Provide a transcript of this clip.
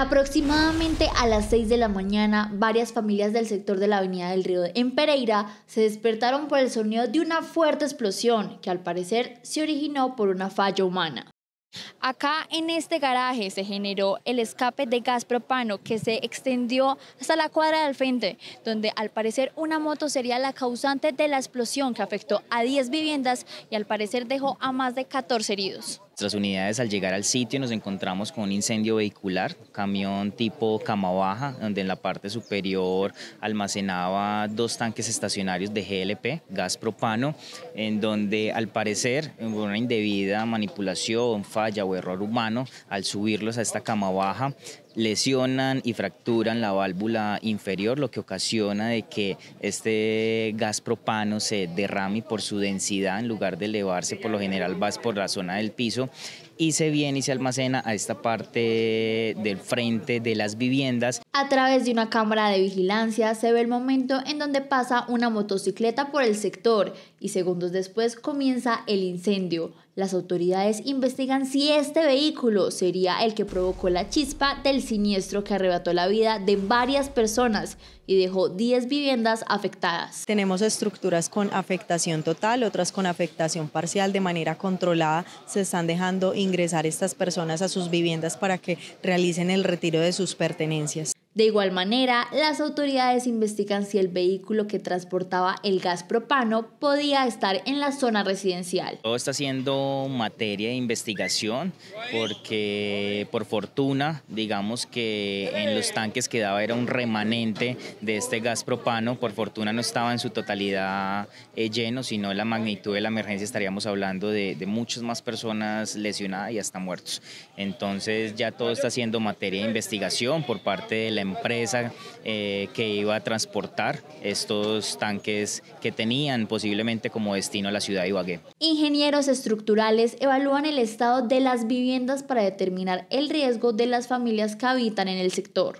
Aproximadamente a las 6 de la mañana, varias familias del sector de la Avenida del Río en Pereira se despertaron por el sonido de una fuerte explosión que al parecer se originó por una falla humana. Acá en este garaje se generó el escape de gas propano que se extendió hasta la cuadra del frente, donde al parecer una moto sería la causante de la explosión que afectó a 10 viviendas y al parecer dejó a más de 14 heridos. Nuestras unidades al llegar al sitio nos encontramos con un incendio vehicular, camión tipo cama baja, donde en la parte superior almacenaba dos tanques estacionarios de GLP, gas propano, en donde al parecer hubo una indebida manipulación, falla o error humano al subirlos a esta cama baja lesionan y fracturan la válvula inferior, lo que ocasiona de que este gas propano se derrame por su densidad, en lugar de elevarse por lo general vas por la zona del piso y se viene y se almacena a esta parte del frente de las viviendas. A través de una cámara de vigilancia se ve el momento en donde pasa una motocicleta por el sector y segundos después comienza el incendio. Las autoridades investigan si este vehículo sería el que provocó la chispa del siniestro que arrebató la vida de varias personas y dejó 10 viviendas afectadas. Tenemos estructuras con afectación total, otras con afectación parcial. De manera controlada se están dejando ingresar estas personas a sus viviendas para que realicen el retiro de sus pertenencias. De igual manera, las autoridades investigan si el vehículo que transportaba el gas propano podía estar en la zona residencial. Todo está siendo materia de investigación porque por fortuna, digamos que en los tanques quedaba era un remanente de este gas propano, por fortuna no estaba en su totalidad eh, lleno, sino la magnitud de la emergencia estaríamos hablando de, muchas más personas lesionadas y hasta muertos. Entonces ya todo está siendo materia de investigación por parte de la empresa eh, que iba a transportar estos tanques que tenían posiblemente como destino a la ciudad de Ibagué. Ingenieros estructurales evalúan el estado de las viviendas para determinar el riesgo de las familias que habitan en el sector.